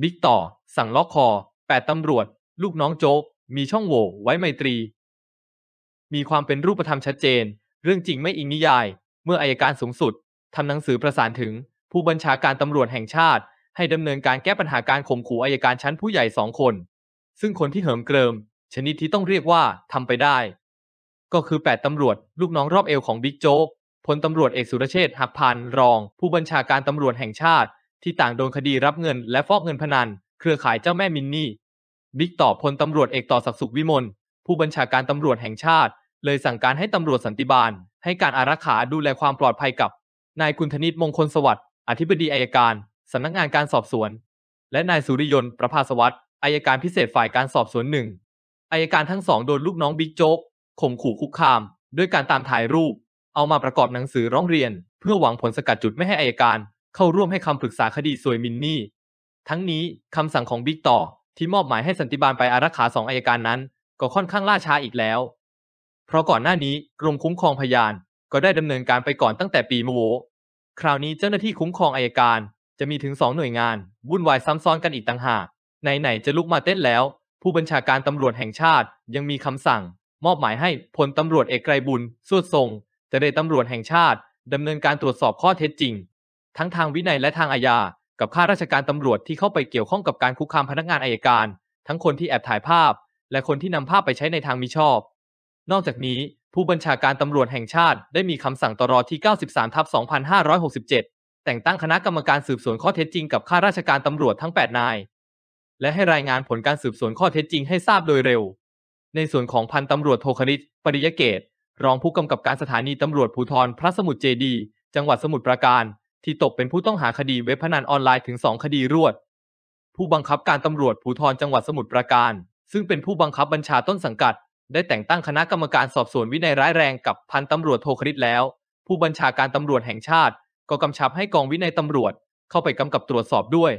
บิ๊กต่อ สั่งล็อกคอ แปดตำรวจ ลูกน้องโจ๊ก มีช่องโหว่ไว้ไมตรี มีความเป็นรูปธรรมชัดเจน เรื่องจริงไม่อิงนิยาย เมื่ออายการสูงสุดทำหนังสือประสานถึง ผู้บัญชาการตำรวจแห่งชาติ ให้ดำเนินการแก้ปัญหาการข่มขู่อายการชั้นผู้ใหญ่สองคน ซึ่งคนที่เหิมเกริม ชนิดที่ต้องเรียกว่าทำไปได้ ก็คือแปดตำรวจลูกน้องรอบเอวของบิ๊กโจ๊กพลตำรวจเอกสุรเชษฐ์หักพันรอง ผู้บัญชาการตำรวจแห่งชาติที่ต่างโดนคดีรับเงินและฟอกเงินพนัน เครือข่ายเจ้าแม่มินนี่ บิ๊กต่อพลตำรวจเอกต่อศักดิ์สุขวิมล ผู้บัญชาการตำรวจแห่งชาติ เลยสั่งการให้ตำรวจสันติบาล ให้การอารักขาดูแลความปลอดภัยกับ นายกุลธนิตมงคลสวัสดิ์อธิบดีอายการสำนักงานการสอบสวน และนายสุริยนต์ประภาสวัสดิ์อายการพิเศษฝ่ายการสอบสวนหนึ่งอายการทั้งสอง โดนลูกน้องบิ๊กโจ๊ก ข่มขู่คุกคาม ด้วยการตามถ่ายรูป เอามาประกอบหนังสือร้องเรียน เพื่อหวังผลสกัดจุดไม่ให้อายการเข้าร่วมให้คำปรึกษาคดีสวยมินนี่ ทั้งนี้คำสั่งของบิ๊กต่อที่มอบหมายให้สันติบาลไปอารักขาสองอายการนั้น ก็ค่อนข้างล่าช้าอีกแล้ว เพราะก่อนหน้านี้กรมคุ้มครองพยาน ก็ได้ดำเนินการไปก่อนตั้งแต่ปีมโวคราวนี้เจ้าหน้าที่คุ้มครองอายการ จะมีถึงสองหน่วยงาน วุ่นวายซ้ำซ้อนกันอีกต่างหาก ไหนๆจะลุกมาเต้นแล้ว ผู้บัญชาการตำรวจแห่งชาติยังมีคำสั่ง มอบหมายให้พลตำรวจเอกไกรบุญสวดทรงจะได้ตำรวจแห่งชาติดำเนินการตรวจสอบข้อเท็จจริงทั้งทางวินัยและทางอาญากับข้าราชการตำรวจที่เข้าไปเกี่ยวข้องกับการคุกคามพนักงานอายการ ทั้งคนที่แอบถ่ายภาพ และคนที่นำภาพไปใช้ในทางมิชอบ นอกจากนี้ ผู้บัญชาการตำรวจแห่งชาติได้มีคำสั่งตรที่ 93ทับ2567 แต่งตั้งคณะกรรมการสืบสวนข้อเท็จจริงกับข้าราชการตำรวจทั้ง 8 นายและให้รายงานผลการสืบสวนข้อเท็จจริงให้ทราบโดยเร็ว ในส่วนของพันตำรวจโทคณิต ปริยเกต รองผู้กำกับการสถานีตำรวจภูธร พระสมุทรเจดี จังหวัดสมุทรปราการที่ตกเป็นผู้ต้องหาคดีเว็บพนันออนไลน์ถึง 2 คดีรวด ผู้บังคับการตำรวจภูธรจังหวัดสมุทรปราการ ซึ่งเป็นผู้บังคับบัญชาต้นสังกัด ได้แต่งตั้งคณะกรรมการสอบสวนวินัยร้ายแรงกับพันตำรวจโทคริตแล้ว ผู้บัญชาการตำรวจแห่งชาติ ก็กำชับให้กองวินัยตำรวจเข้าไปกำกับตรวจสอบด้วย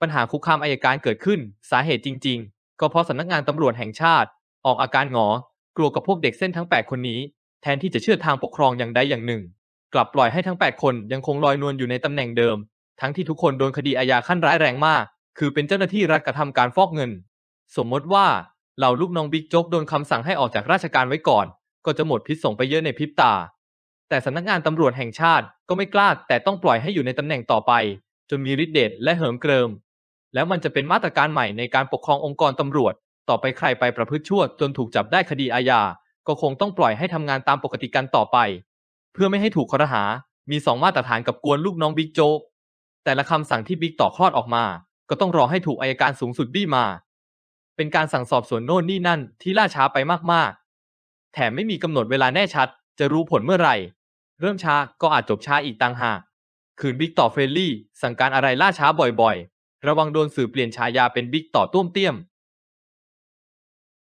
ปัญหาคุกคามอายการเกิดขึ้น สาเหตุจริง ๆ ก็เพราะสำนักงานตำรวจแห่งชาติ ออกอาการหงอกลัวกับพวกเด็กเส้นทั้ง8คนนี้ แทนที่จะเชื่อทางปกครองอย่างใดอย่างหนึ่งกลับปล่อยให้ทั้ง 8 คน ยังคงลอยนวลอยู่ในตำแหน่งเดิม ทั้งที่ทุกคนโดนคดีอาญาขั้นร้ายแรงมาก คือเป็นเจ้าหน้าที่รัฐกระทำการฟอกเงิน สมมติว่าเหล่าลูกน้องบิ๊กโจ๊ก โดนคำสั่งให้ออกจากราชการไว้ก่อน ก็จะหมดพิษส่งไปเยอะในพริบตา แต่สำนักงานตำรวจแห่งชาติก็ไม่กล้า แต่ต้องปล่อยให้อยู่ในตำแหน่งต่อไป จนมีฤทธิ์เดชและเหิมเกริม แล้วมันจะเป็นมาตรการใหม่ในการปกครององค์กรตำรวจ ต่อไปใครไปประพฤติชั่ว จนถูกจับได้คดีอาญา ก็คงต้องปล่อยให้ทำงานตามปกติกันต่อไปพื่อไม่ให้ถูกคอรหา มีสองมาตรฐานกับกวนลูกน้องบิ๊กโจ๊กแต่ละคำสั่งที่บิ๊กต่อคลอดออกมา ก็ต้องรอให้ถูกอายการสูงสุดบี้มา เป็นการสั่งสอบสวนโน่นนี่นั่นที่ล่าช้าไปมาก ๆ แถมไม่มีกำหนดเวลาแน่ชัด จะรู้ผลเมื่อไหร่ เริ่มช้าก็อาจจบช้าอีกต่างหากคืนบิ๊กต่อเฟรลี่ สั่งการอะไรล่าช้าบ่อยๆ ระวังโดนสื่อเปลี่ยนฉายาเป็นบิ๊กต่อต้วมเตี้ยม